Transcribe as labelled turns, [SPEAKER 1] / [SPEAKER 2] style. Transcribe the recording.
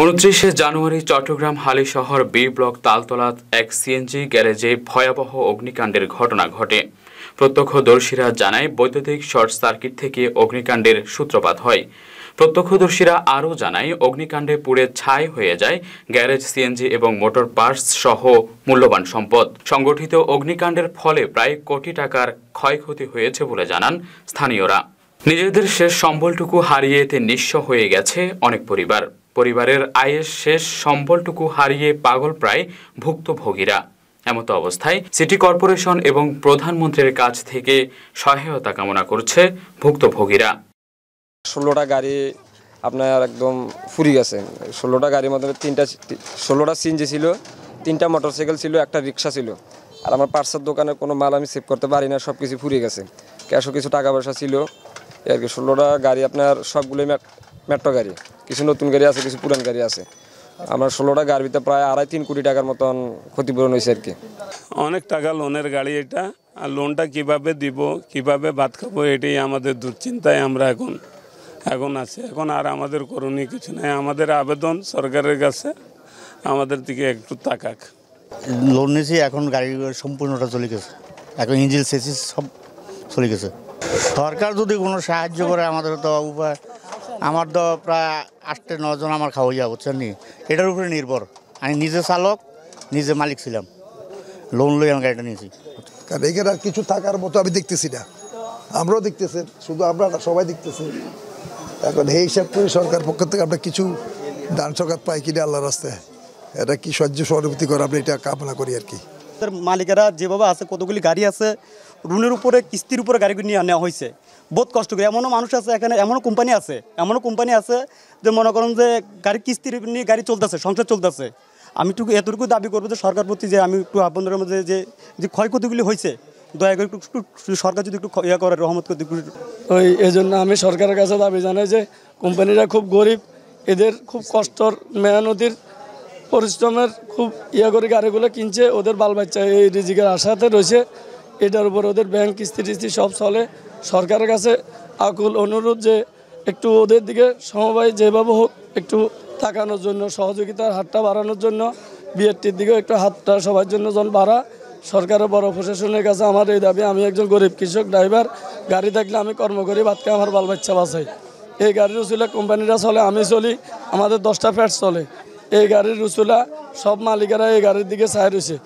[SPEAKER 1] উনত্রিশে জানুয়ারি চট্টগ্রাম হালি শহর বি ব্লক তালতলাত এক সিএনজি গ্যারেজে ভয়াবহ অগ্নিকাণ্ডের ঘটনা ঘটে প্রত্যক্ষদর্শীরা জানায় বৈদ্যুতিক শর্ট সার্কিট থেকে অগ্নিকাণ্ডের সূত্রপাত হয় প্রত্যক্ষদর্শীরা আরও জানায় অগ্নিকাণ্ডে পুড়ে ছাই হয়ে যায় গ্যারেজ সিএনজি এবং মোটর পার্টস সহ মূল্যবান সম্পদ সংগঠিত অগ্নিকাণ্ডের ফলে প্রায় কোটি টাকার ক্ষয়ক্ষতি হয়েছে বলে জানান স্থানীয়রা নিজেদের শেষ সম্বলটুকু হারিয়ে এতে নিঃস্ব হয়ে গেছে অনেক পরিবার পরিবারের আয়ের শেষ সম্বলটুকু হারিয়ে পাগল প্রায় ভুক্তভোগীরা এমত অবস্থায় সিটি কর্পোরেশন এবং প্রধানমন্ত্রীর কাছ থেকে সহায়তা কামনা করছে ভুক্তভোগীরা
[SPEAKER 2] ষোলোটা গাড়ি আপনার একদম ফুরি গেছে ষোলোটা গাড়ির মধ্যে তিনটা ষোলোটা সিনজি ছিল তিনটা মোটরসাইকেল ছিল একটা রিক্সা ছিল আর আমার পার্সার দোকানে কোনো মাল আমি সেভ করতে পারি না সব কিছু ফুরিয়ে গেছে ক্যাশও কিছু টাকা পয়সা ছিল আর কি ষোলোটা গাড়ি আপনার সবগুলোই মেট্রো গাড়ি কিছু নতুন গাড়ি আছে কিছু পুরান গাড়ি আছে আমার ষোলোটা গাড়িতে প্রায় আড়াই তিন কোটি টাকার মতন ক্ষতিপূরণ হয়েছে আর কি অনেক
[SPEAKER 3] টাকা লোনের গাড়ি এটা আর লোনটা কিভাবে দিব কিভাবে ভাত খাবো এটাই আমাদের দুশ্চিন্তায় আমরা এখন এখন আছে এখন আর আমাদের করণীয় কিছু নাই আমাদের আবেদন সরকারের কাছে আমাদের দিকে একটু তাকাক
[SPEAKER 4] লোন নিয়েছি এখন গাড়ি সম্পূর্ণটা চলে গেছে এখন ইঞ্জিন সেসিস সব চলে গেছে সরকার যদি কোনো সাহায্য করে আমাদের তো উপায় আমার তো প্রায় আটটে নজন আমার খাওয়া যাওয়া বুঝছেন নি এটার উপরে নির্ভর আমি নিজে চালক নিজে মালিক ছিলাম লোন লই আমি
[SPEAKER 5] গাড়িটা নিয়েছি কারণ এখানে আর কিছু থাকার মতো আমি দেখতেছি না আমরাও দেখতেছি শুধু আমরা সবাই দেখতেছি এখন এই হিসাব করে সরকার পক্ষ থেকে আমরা কিছু দান সকাত পাই কিনা আল্লাহর রাস্তায় এটা কি সহ্য সহানুভূতি করে আমরা এটা কামনা করি আর কি মালিকেরা
[SPEAKER 6] যেভাবে আছে কতগুলি গাড়ি আছে রুনের উপরে কিস্তির উপরে গাড়িগুলি নিয়ে নেওয়া হয়েছে বহুত কষ্ট করে এমনও মানুষ আছে এখানে এমনও কোম্পানি আছে এমনও কোম্পানি আছে যে মনে করেন যে গাড়ি কিস্তি নিয়ে গাড়ি চলতেছে সংসার চলতেছে আমি একটু এতটুকু দাবি করবো যে সরকার প্রতি যে আমি একটু আভ্যন্তরের মধ্যে যে যে ক্ষয়ক্ষতিগুলি হয়েছে দয়া করে একটু সরকার যদি একটু ইয়ে করে রহমত করতে ওই
[SPEAKER 7] এই জন্য আমি সরকারের কাছে দাবি জানাই যে কোম্পানিরা খুব গরিব এদের খুব কষ্টর মেহনতির পরিশ্রমের খুব ইয়ে করে গাড়িগুলো কিনছে ওদের বাল বাচ্চা এই রিজিকের আশাতে রয়েছে এটার উপর ওদের ব্যাংক কিস্তি টিস্তি সব চলে সরকারের কাছে আকুল অনুরোধ যে একটু ওদের দিকে সমবায় যেভাবে হোক একটু তাকানোর জন্য সহযোগিতার হাতটা বাড়ানোর জন্য বিএডটির দিকেও একটু হাতটা সবার জন্য যেন বাড়া সরকারের বড় প্রশাসনের কাছে আমার এই দাবি আমি একজন গরিব কৃষক ড্রাইভার গাড়ি থাকলে আমি কর্ম করি বাদকে আমার বাল বাচ্চা বাঁচাই এই গাড়ির রসুলা কোম্পানিরা চলে আমি চলি আমাদের দশটা ফ্যাট চলে এই গাড়ির রসুলা সব মালিকেরা এই গাড়ির দিকে চাই রয়েছে